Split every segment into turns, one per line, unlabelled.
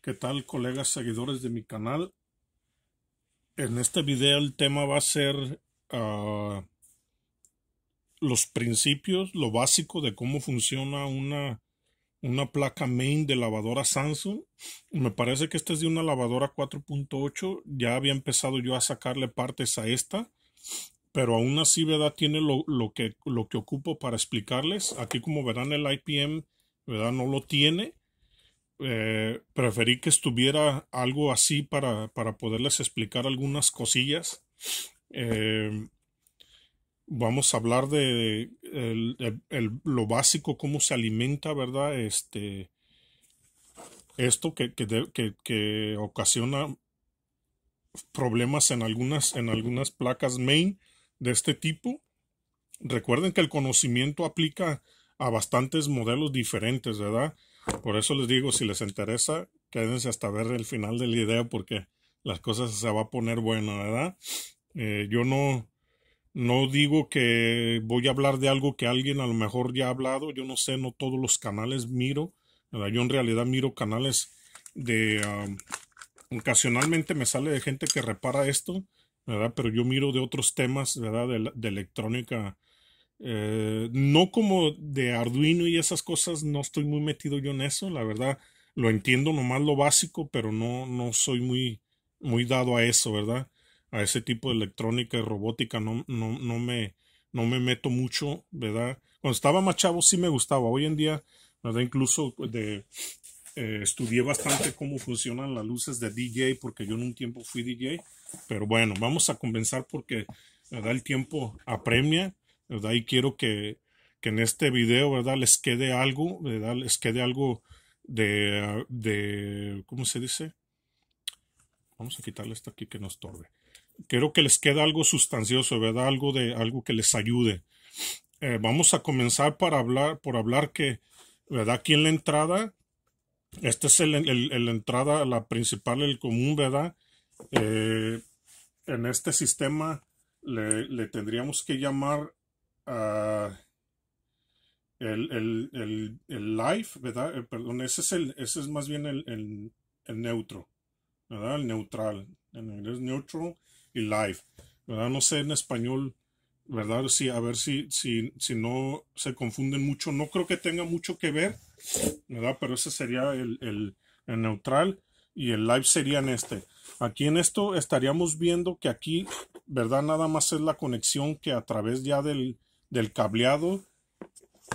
¿Qué tal colegas seguidores de mi canal? En este video el tema va a ser ah, los principios, lo básico de cómo funciona una, una placa main de lavadora Samsung. Me parece que esta es de una lavadora 4.8. Ya había empezado yo a sacarle partes a esta. Pero aún así, ¿verdad? Tiene lo, que, lo que ocupo para explicarles. Aquí, como verán, el IPM, ¿verdad? No lo tiene eh, preferí que estuviera algo así para, para poderles explicar algunas cosillas. Eh, vamos a hablar de, lo básico, cómo se alimenta, ¿verdad? Este, esto que, que, que ocasiona problemas en algunas, en algunas placas main de este tipo. Recuerden que el conocimiento aplica a bastantes modelos diferentes, ¿verdad? Por eso les digo, si les interesa, quédense hasta ver el final del video porque las cosas se va a poner bueno, ¿verdad? Eh, yo no, no digo que voy a hablar de algo que alguien a lo mejor ya ha hablado, yo no sé, no todos los canales miro, ¿verdad? Yo en realidad miro canales de... Um, ocasionalmente me sale de gente que repara esto, ¿verdad? Pero yo miro de otros temas, ¿verdad? de electrónica eh, no como de Arduino y esas cosas, no estoy muy metido yo en eso, la verdad, lo entiendo nomás lo básico, pero no, no soy muy, muy dado a eso, ¿verdad? A ese tipo de electrónica y robótica, no, no, no, me, no me meto mucho, ¿verdad? Cuando estaba más chavo sí me gustaba, hoy en día, ¿verdad? Incluso de, eh, estudié bastante cómo funcionan las luces de DJ, porque yo en un tiempo fui DJ, pero bueno, vamos a comenzar porque, da El tiempo apremia. ¿verdad? Y quiero que, en este video, ¿verdad? Les quede algo, ¿verdad? Les quede algo de, ¿cómo se dice? Vamos a quitarle esto aquí que nos torbe. Quiero que les quede algo sustancioso, ¿verdad? Algo de, algo que les ayude. Eh, vamos a comenzar para hablar, por hablar que, ¿verdad? Aquí en la entrada, esta es la el, entrada, la principal, el común, ¿verdad? Eh, en este sistema le, le, tendríamos que llamar Ah, el, live, ¿verdad? Eh, perdón, ese es, el, ese es más bien el, neutro, ¿verdad? El neutral. En inglés neutral y live, ¿verdad? No sé en español, ¿verdad? Sí, a ver si, si, si no se confunden mucho. No creo que tenga mucho que ver, ¿verdad? Pero ese sería el, neutral y el live sería en este. Aquí en esto estaríamos viendo que aquí, ¿verdad? Nada más es la conexión que a través ya del, del cableado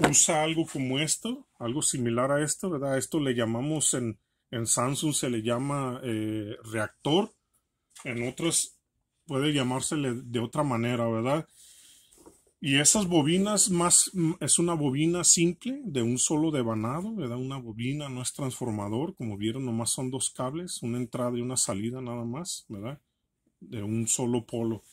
usa algo como esto, algo similar a esto, ¿verdad? Esto le llamamos en, en Samsung se le llama eh, reactor, en otros puede llamársele de otra manera, ¿verdad? Y esas bobinas más es una bobina simple de un solo devanado, ¿verdad? Una bobina no es transformador, como vieron, nomás son dos cables, una entrada y una salida nada más, ¿verdad? De un solo polo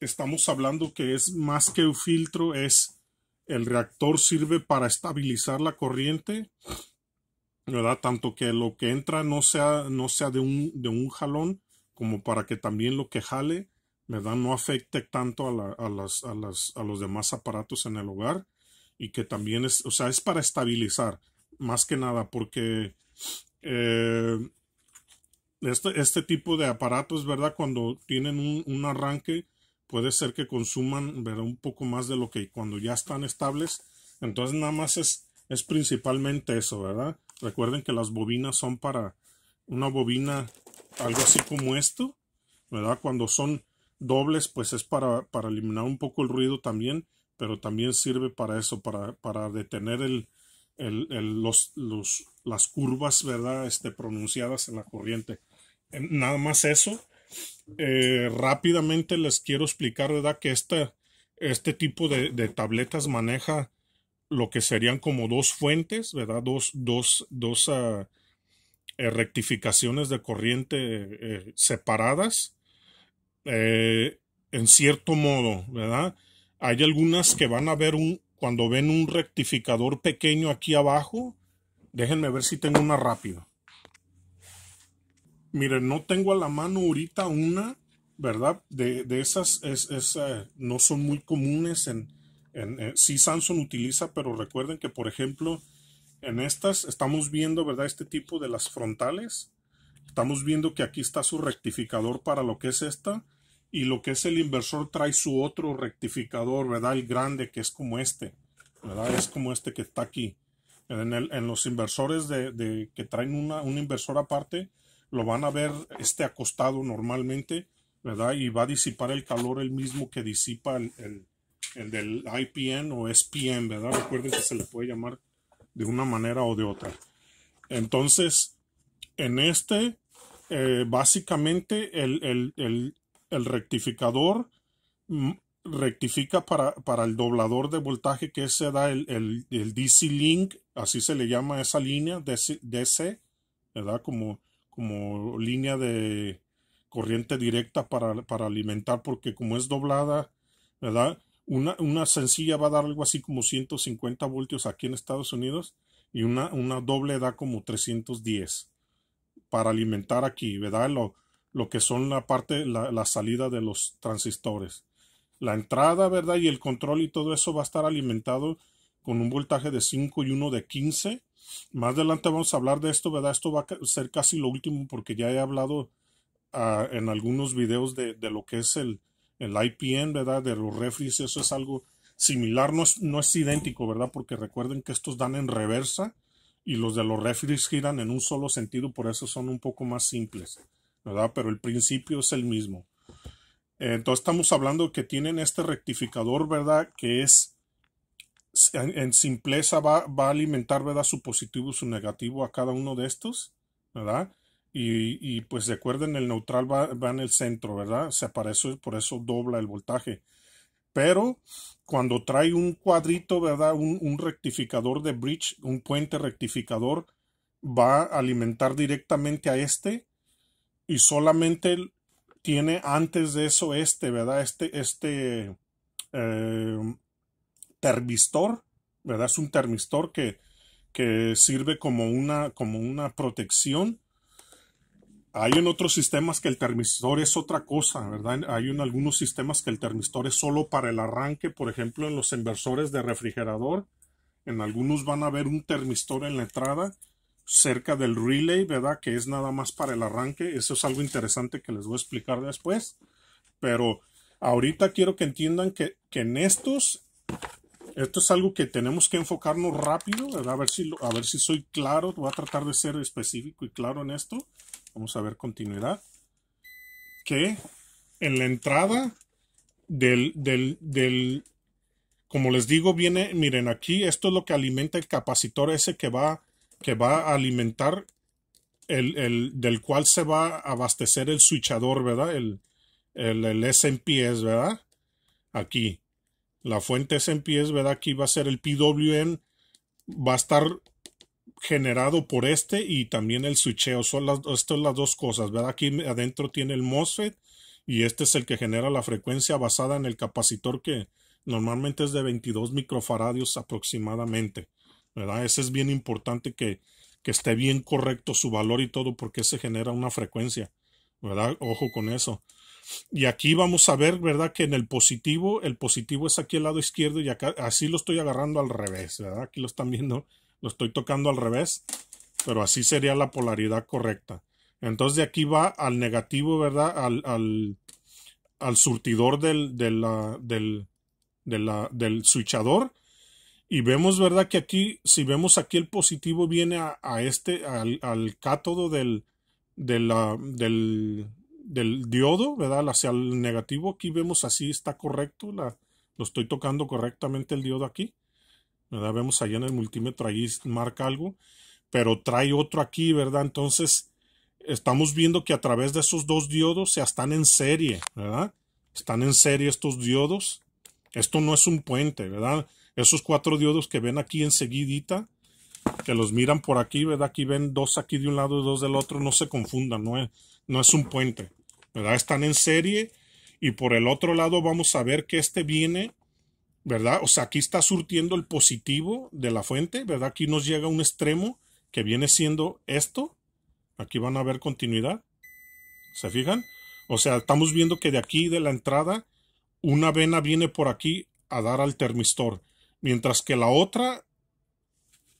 estamos hablando que es más que un filtro, es el reactor sirve para estabilizar la corriente, ¿verdad? Tanto que lo que entra no sea, no sea de, un, de un jalón, como para que también lo que jale, ¿verdad? No afecte tanto a, las, a, los demás aparatos en el hogar y que también es, o sea, es para estabilizar, más que nada, porque eh, este, este tipo de aparatos, ¿verdad? Cuando tienen un arranque, puede ser que consuman un poco más de lo que cuando ya están estables. Entonces nada más es, es principalmente eso, ¿verdad? Recuerden que las bobinas son para una bobina algo así como esto, ¿verdad? Cuando son dobles, pues es para, eliminar un poco el ruido también, pero también sirve para eso, para, detener el, las curvas, ¿verdad? Este, pronunciadas en la corriente. Nada más eso. Eh, rápidamente les quiero explicar, ¿verdad? Que este tipo de, tabletas maneja lo que serían como dos fuentes, ¿verdad? Dos, dos, dos ah, eh, rectificaciones de corriente eh, separadas, en cierto modo, ¿verdad? Hay algunas que van a ver un, cuando ven un rectificador pequeño aquí abajo, déjenme ver si tengo una rápida. Miren, no tengo a la mano ahorita una, ¿verdad? De, esas es, eh, no son muy comunes en... en eh, sí, Samsung utiliza, pero recuerden que, por ejemplo, en estas estamos viendo, ¿verdad? Este tipo de las frontales. Estamos viendo que aquí está su rectificador para lo que es esta. Y lo que es el inversor trae su otro rectificador, ¿verdad? El grande que es como este, ¿verdad? Es como este que está aquí. En, los inversores de, que traen una, un inversor aparte, lo van a ver este acostado normalmente, ¿verdad? Y va a disipar el calor el mismo que disipa el, el, del IPN o SPN, ¿verdad? Recuerden que se le puede llamar de una manera o de otra. Entonces, en este, eh, básicamente el, rectificador mm, rectifica para, el doblador de voltaje que se da el, DC link, así se le llama esa línea DC ¿verdad? Como como línea de corriente directa para, alimentar, porque como es doblada, ¿verdad? Una, una, sencilla va a dar algo así como 150 voltios aquí en Estados Unidos y una, una doble da como 310 para alimentar aquí, ¿verdad? Lo, lo que son la parte, la, salida de los transistores. La entrada, ¿verdad? Y el control y todo eso va a estar alimentado con un voltaje de 5 y uno de 15 más adelante vamos a hablar de esto, ¿verdad? Esto va a ser casi lo último porque ya he hablado ah, en algunos videos de, de, lo que es el, el IPN, ¿verdad? De los refries, eso es algo similar, no es, no es idéntico, ¿verdad? Porque recuerden que estos dan en reversa y los de los refries giran en un solo sentido, por eso son un poco más simples, ¿verdad? Pero el principio es el mismo. Entonces estamos hablando que tienen este rectificador, ¿verdad? Que es en, simpleza va, a alimentar, ¿verdad? Su positivo, su negativo a cada uno de estos, ¿verdad? Y, y pues recuerden, el neutral va, en el centro, ¿verdad? se aparece por eso dobla el voltaje. Pero cuando trae un cuadrito, ¿verdad? Un, rectificador de bridge, un puente rectificador, va a alimentar directamente a este y solamente tiene antes de eso este, ¿verdad? Este, este, eh, termistor, ¿verdad? Es un termistor que, sirve como una, como una protección. Hay en otros sistemas que el termistor es otra cosa, ¿verdad? Hay en algunos sistemas que el termistor es solo para el arranque, por ejemplo, en los inversores de refrigerador. En algunos van a ver un termistor en la entrada cerca del relay, ¿verdad? Que es nada más para el arranque. Eso es algo interesante que les voy a explicar después. Pero ahorita quiero que entiendan que, que en estos esto es algo que tenemos que enfocarnos rápido, A ver si, a ver si soy claro. Voy a tratar de ser específico y claro en esto. Vamos a ver continuidad. Que en la entrada del, como les digo, viene, miren aquí, esto es lo que alimenta el capacitor ese que va, que va a alimentar el, del cual se va a abastecer el switchador, ¿verdad? El, el, el SMPS, ¿verdad? Aquí. La fuente es en pies, ¿verdad? Aquí va a ser el PWN, va a estar generado por este y también el switcheo. Son las, las dos cosas, ¿verdad? Aquí adentro tiene el MOSFET y este es el que genera la frecuencia basada en el capacitor que normalmente es de 22 microfaradios aproximadamente, ¿verdad? Ese es bien importante que, que esté bien correcto su valor y todo porque se genera una frecuencia, ¿verdad? Ojo con eso. Y aquí vamos a ver, ¿verdad? Que en el positivo, el positivo es aquí al lado izquierdo y acá, así lo estoy agarrando al revés, ¿verdad? Aquí lo están viendo, lo estoy tocando al revés, pero así sería la polaridad correcta. Entonces de aquí va al negativo, ¿verdad? Al, al, surtidor del, del, del, del switchador. Y vemos, ¿verdad? Que aquí, si vemos aquí el positivo viene a, este, al, al cátodo del, de la, del, del diodo, ¿verdad? Hacia el negativo. Aquí vemos así está correcto. La, lo estoy tocando correctamente el diodo aquí. ¿Verdad? Vemos allá en el multímetro, ahí marca algo. Pero trae otro aquí, ¿verdad? Entonces, estamos viendo que a través de esos dos diodos ya están en serie, ¿verdad? Están en serie estos diodos. Esto no es un puente, ¿verdad? Esos cuatro diodos que ven aquí enseguidita, que los miran por aquí, ¿verdad? Aquí ven dos aquí de un lado y dos del otro, no se confundan, no no es un puente. ¿verdad? Están en serie y por el otro lado vamos a ver que este viene, ¿verdad? O sea, aquí está surtiendo el positivo de la fuente, ¿verdad? Aquí nos llega un extremo que viene siendo esto. Aquí van a ver continuidad. ¿Se fijan? O sea, estamos viendo que de aquí, de la entrada, una vena viene por aquí a dar al termistor. Mientras que la otra,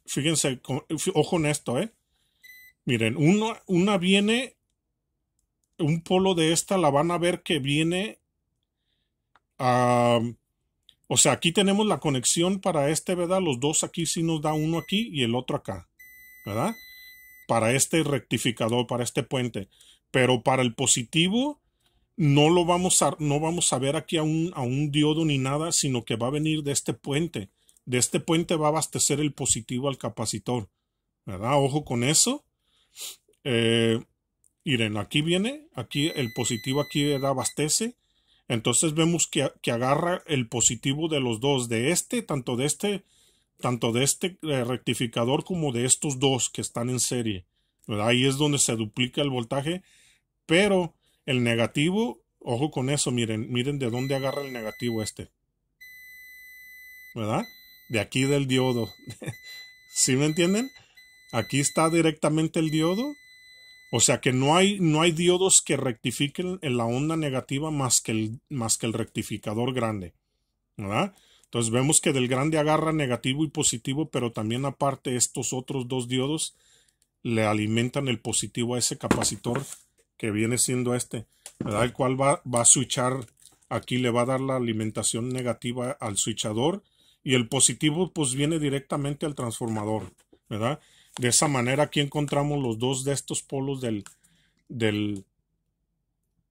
fíjense, ojo en esto, ¿eh? Miren, una, una viene un polo de esta la van a ver que viene a... O sea, aquí tenemos la conexión para este, ¿verdad? Los dos aquí sí nos da uno aquí y el otro acá, ¿verdad? Para este rectificador, para este puente. Pero para el positivo no lo vamos a, no vamos a ver aquí a un, a un diodo ni nada, sino que va a venir de este puente. De este puente va a abastecer el positivo al capacitor, ¿verdad? Ojo con eso. Eh, Miren, aquí viene, aquí el positivo aquí abastece. Entonces vemos que, que, agarra el positivo de los dos, de este, tanto de este, tanto de este eh, rectificador como de estos dos que están en serie. Ahí es donde se duplica el voltaje, pero el negativo, ojo con eso, miren, miren de dónde agarra el negativo este. ¿Verdad? De aquí del diodo. ¿Sí me entienden? Aquí está directamente el diodo o sea que no hay, no hay diodos que rectifiquen en la onda negativa más que el, más que el rectificador grande. ¿verdad? Entonces vemos que del grande agarra negativo y positivo, pero también aparte estos otros dos diodos le alimentan el positivo a ese capacitor que viene siendo este, ¿verdad? El cual va, va a switchar, aquí le va a dar la alimentación negativa al switchador y el positivo pues viene directamente al transformador, ¿verdad? De esa manera aquí encontramos los dos de estos polos del, del,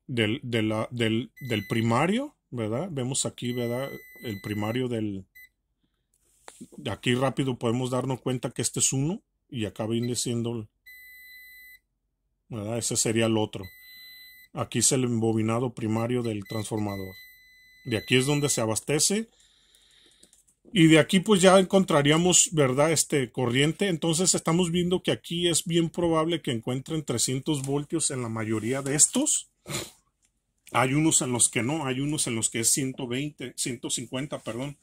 del, del, del primario, ¿verdad? Vemos aquí, ¿verdad? El primario del... Aquí rápido podemos darnos cuenta que este es uno y acá viene siendo... ¿verdad? Ese sería el otro. Aquí es el embobinado primario del transformador. De aquí es donde se abastece y de aquí pues ya encontraríamos, ¿verdad? Este corriente. Entonces estamos viendo que aquí es bien probable que encuentren 300 voltios en la mayoría de estos. Hay unos en los que no, hay unos en los que es 120, 150, perdón.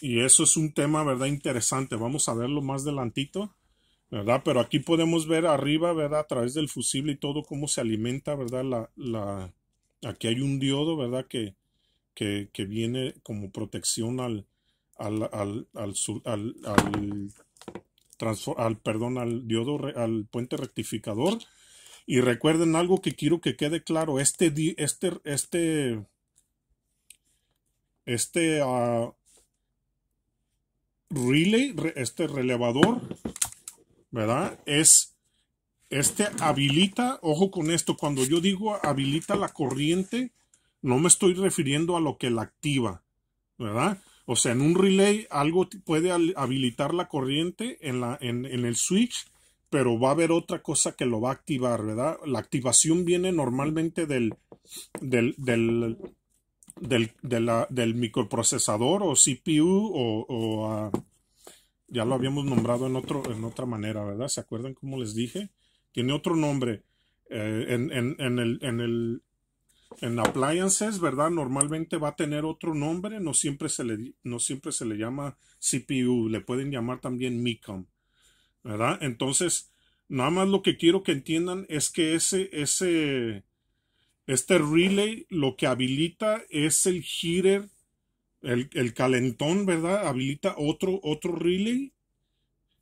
Y eso es un tema, ¿verdad? Interesante. Vamos a verlo más adelantito ¿verdad? Pero aquí podemos ver arriba, ¿verdad? A través del fusible y todo cómo se alimenta, ¿verdad? La, aquí hay un diodo, ¿verdad? que viene como protección al, al, al, al, perdón al diodo al puente rectificador y recuerden algo que quiero que quede claro este este este este ah, relay este relevador verdad es este habilita ojo con esto cuando yo digo habilita la corriente no me estoy refiriendo a lo que la activa verdad o sea, en un relay algo puede habilitar la corriente en, la, en, el switch, pero va a haber otra cosa que lo va a activar, ¿verdad? La activación viene normalmente del, del, del, microprocesador o CPU o, ah, ya lo habíamos nombrado en, otro, en otra manera, ¿verdad? ¿Se acuerdan cómo les dije? Tiene otro nombre. Eh, en, en, el, en, el, en appliances, ¿verdad? Normalmente va a tener otro nombre, no siempre se le, no siempre se le llama CPU, le pueden llamar también MICOM, ¿verdad? Entonces, nada más lo que quiero que entiendan es que ese, ese, este relay lo que habilita es el heater, el, calentón, ¿verdad? Habilita otro, otro relay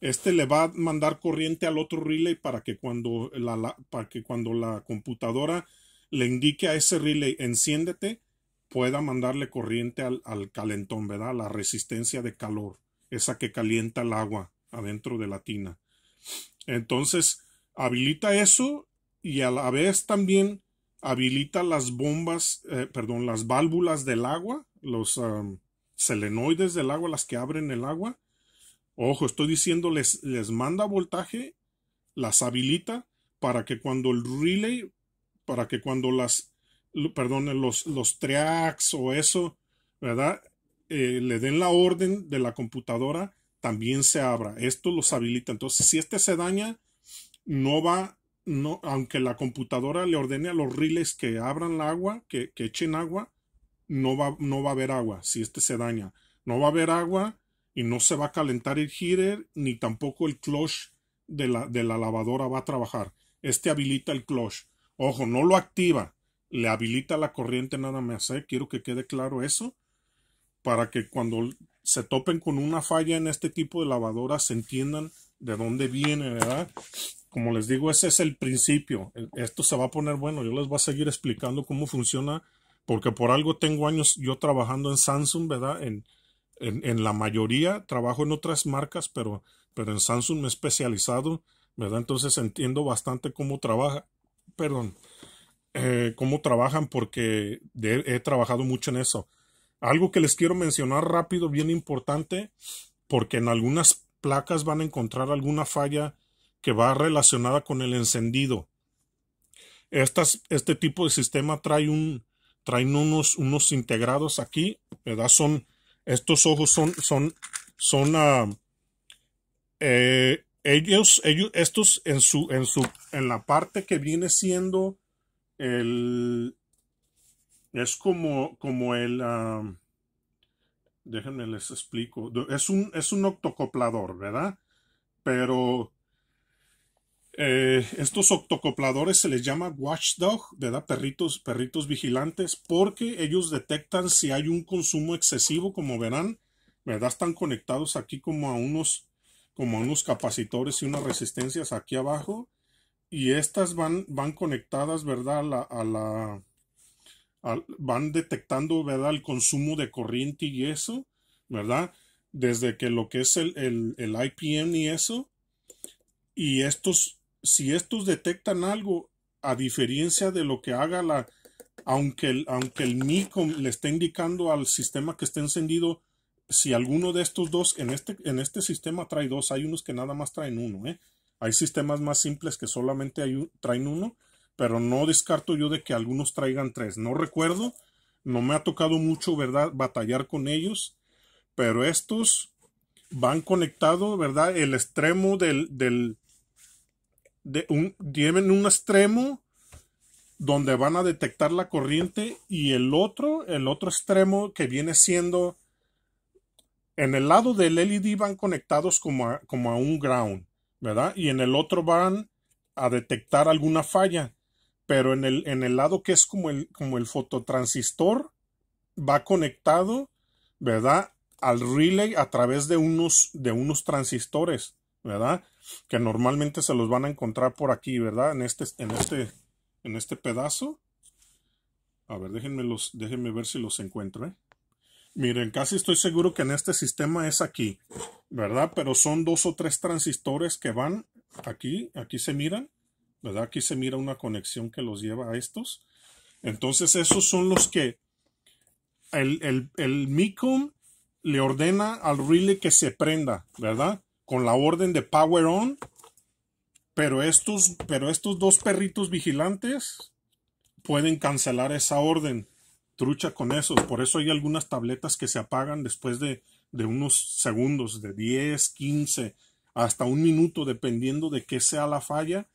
este le va a mandar corriente al otro relay para que cuando para que cuando la computadora le indique a ese relay enciéndete, pueda mandarle corriente al, al calentón, ¿verdad? La resistencia de calor, esa que calienta el agua adentro de la tina. Entonces, habilita eso y a la vez también habilita las bombas, eh, perdón, las válvulas del agua, los um, selenoides del agua, las que abren el agua. Ojo, estoy diciendo, les, les manda voltaje, las habilita para que cuando el relay para que cuando las, perdón, los, los o eso, ¿verdad? Eh, le den la orden de la computadora, también se abra. Esto los habilita. Entonces, si este se daña, no va, no, aunque la computadora le ordene a los riles que abran la agua, que, echen agua, no va, no va a haber agua si este se daña. No va a haber agua y no se va a calentar el heater ni tampoco el cloche de la, de la lavadora va a trabajar. Este habilita el cloche. Ojo, no lo activa, le habilita la corriente nada más. ¿eh? Quiero que quede claro eso para que cuando se topen con una falla en este tipo de lavadoras se entiendan de dónde viene, ¿verdad? Como les digo, ese es el principio. E, esto se va a poner bueno. Yo les voy a seguir explicando cómo funciona, porque por algo tengo años yo trabajando en Samsung, ¿verdad? En, la mayoría trabajo en otras marcas, pero, pero en Samsung me he especializado, ¿verdad? Entonces entiendo bastante cómo trabaja perdón, eh, cómo trabajan, porque he trabajado mucho en eso. Algo que les quiero mencionar rápido, bien importante, porque en algunas placas van a encontrar alguna falla que va relacionada con el encendido. este tipo de sistema trae un, traen unos, unos integrados aquí, ¿verdad? Son, estos ojos son, son, son, a ah, eh, ellos, ellos, estos en su, en su, en la parte que viene siendo el, es como, como el, déjenme les explico, es un, es un octocoplador, ¿verdad? Pero eh, estos octocopladores se les llama watchdog, ¿verdad? Perritos, perritos vigilantes, porque ellos detectan si hay un consumo excesivo, como verán, ¿verdad? Están conectados aquí como a unos como unos capacitores y unas resistencias aquí abajo y estas van, van conectadas, ¿verdad? A la, van detectando, ¿verdad? El consumo de corriente y eso, ¿verdad? Desde que lo que es el, IPM y eso. Y estos, si estos detectan algo, a diferencia de lo que haga la, aunque el, aunque el MICOM le esté indicando al sistema que esté encendido si alguno de estos dos, en este, en este sistema trae dos, hay unos que nada más traen uno, ¿eh? Hay sistemas más simples que solamente traen uno, pero no descarto yo de que algunos traigan tres. No recuerdo, no me ha tocado mucho, ¿verdad? Batallar con ellos, pero estos van conectados, ¿verdad? El extremo del, del de un, un extremo donde van a detectar la corriente y el otro, el otro extremo que viene siendo en el lado del LED van conectados como a, un ground, ¿verdad? Y en el otro van a detectar alguna falla. Pero en el, en el lado que es como el, como el fototransistor, va conectado, ¿verdad? Al relay a través de unos, de unos transistores, ¿verdad? Que normalmente se los van a encontrar por aquí, ¿verdad? En este, en este, en este pedazo. A ver, déjenme, los, déjenme ver si los encuentro, ¿eh? Miren, casi estoy seguro que en este sistema es aquí, ¿verdad? Pero son dos o tres transistores que van aquí, aquí se miran, ¿verdad? Aquí se mira una conexión que los lleva a estos. Entonces esos son los que el, el, MICOM le ordena al relay que se prenda, ¿verdad? Con la orden de power on. Pero estos, pero estos dos perritos vigilantes pueden cancelar esa orden trucha con esos. Por eso hay algunas tabletas que se apagan después de, unos segundos, de 10, 15, hasta un minuto, dependiendo de qué sea la falla,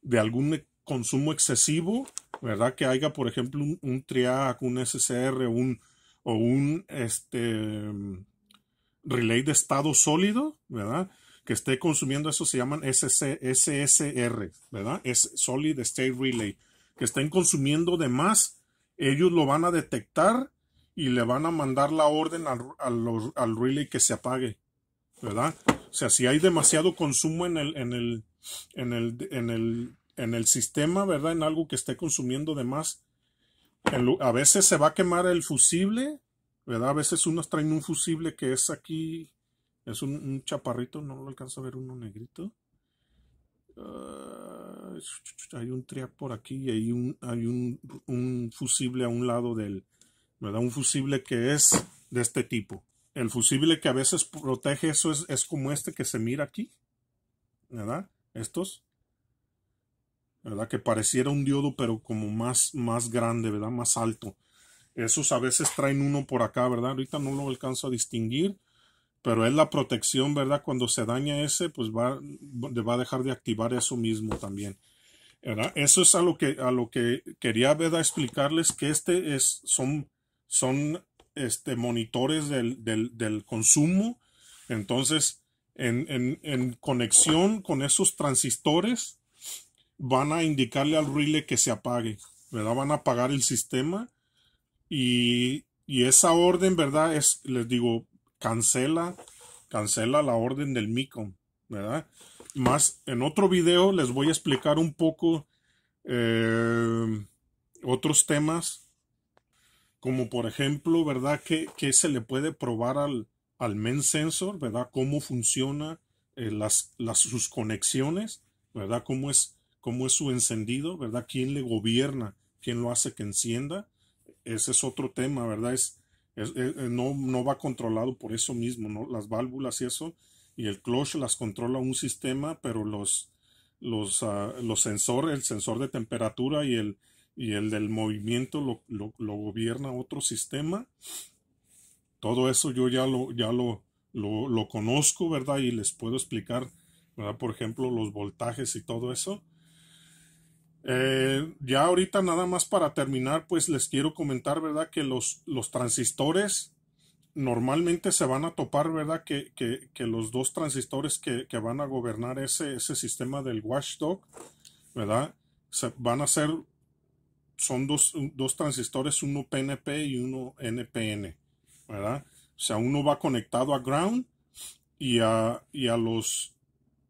de algún e-, consumo excesivo, ¿verdad? Que haya, por ejemplo, un, TRIAC, un SCR, un, o un este, relay de estado sólido, ¿verdad? Que esté consumiendo eso se llaman SSR, ¿verdad? Es Solid State Relay. Que estén consumiendo de más ellos lo van a detectar y le van a mandar la orden al, al, relay que se apague, ¿verdad? O sea, si hay demasiado consumo en el, en el, en el, en el, sistema, ¿verdad? En algo que esté consumiendo de más, a veces se va a quemar el fusible, ¿verdad? A veces unos traen un fusible que es aquí, es un, chaparrito, no lo alcanzo a ver uno negrito. Ah, hay un triac por aquí y hay un, hay un, fusible a un lado del, ¿verdad? Un fusible que es de este tipo. El fusible que a veces protege eso es, como este que se mira aquí, ¿verdad? Estos, ¿verdad? Que pareciera un diodo, pero como más, más grande, ¿verdad? Más alto. Esos a veces traen uno por acá, ¿verdad? Ahorita no lo alcanzo a distinguir pero es la protección, ¿verdad? Cuando se daña ese, pues va, va a dejar de activar eso mismo también. ¿verdad? Eso es a lo que, a lo que quería ¿verdad? explicarles que este es, son, son este, monitores del, consumo. Entonces, en, conexión con esos transistores, van a indicarle al relay que se apague, ¿verdad? Van a apagar el sistema y, y esa orden, ¿verdad? Es, les digo, cancela, cancela la orden del MICOM, ¿verdad? Más en otro video les voy a explicar un poco eh, otros temas, como por ejemplo, ¿verdad? ¿Qué, se le puede probar al, al MEN sensor, ¿verdad? Cómo funciona eh, las, las, sus conexiones, ¿verdad? Cómo es, cómo es su encendido, ¿verdad? ¿Quién le gobierna? ¿Quién lo hace que encienda? Ese es otro tema, ¿verdad? Es, eh, eh, no, no, va controlado por eso mismo, ¿no? Las válvulas y eso, y el clutch las controla un sistema, pero los, los, ah, los sensores, el sensor de temperatura y el, y el del movimiento lo, lo, gobierna otro sistema. Todo eso yo ya lo, ya lo, lo, lo conozco, ¿verdad? Y les puedo explicar, ¿verdad? Por ejemplo, los voltajes y todo eso eh, ya ahorita nada más para terminar, pues les quiero comentar, ¿verdad? Que los, los transistores normalmente se van a topar, ¿verdad? Que, que, los dos transistores que, van a gobernar ese, ese sistema del watchdog, ¿verdad? Se, van a ser, son dos, dos transistores, uno PNP y uno NPN, ¿verdad? O sea, uno va conectado a ground y a, y a los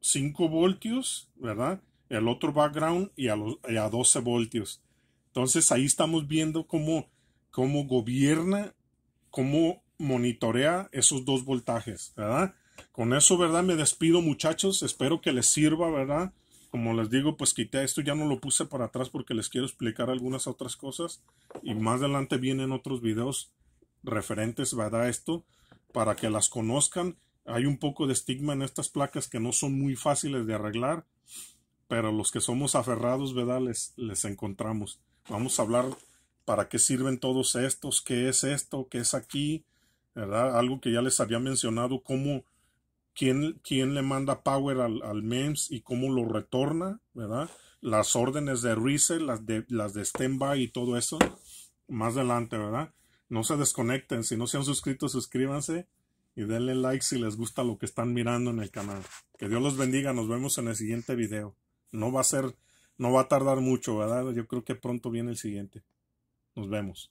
5 voltios, ¿verdad? el otro background y a, los, 12 voltios. Entonces ahí estamos viendo cómo, cómo gobierna, cómo monitorea esos dos voltajes, ¿verdad? Con eso, ¿verdad? Me despido muchachos, espero que les sirva, ¿verdad? Como les digo, pues quité esto, ya no lo puse para atrás porque les quiero explicar algunas otras cosas y más adelante vienen otros videos referentes, ¿verdad? Esto, para que las conozcan. Hay un poco de estigma en estas placas que no son muy fáciles de arreglar pero los que somos aferrados, ¿verdad? Les, encontramos. Vamos a hablar para qué sirven todos estos, qué es esto, qué es aquí, ¿verdad? Algo que ya les había mencionado, cómo, quién, le manda power al, al, MEMS y cómo lo retorna, ¿verdad? Las órdenes de reset, las de, las de standby y todo eso, más adelante, ¿verdad? No se desconecten, si no se han suscrito, suscríbanse y denle like si les gusta lo que están mirando en el canal. Que Dios los bendiga, nos vemos en el siguiente video no va a ser, no va a tardar mucho, ¿verdad? Yo creo que pronto viene el siguiente. Nos vemos.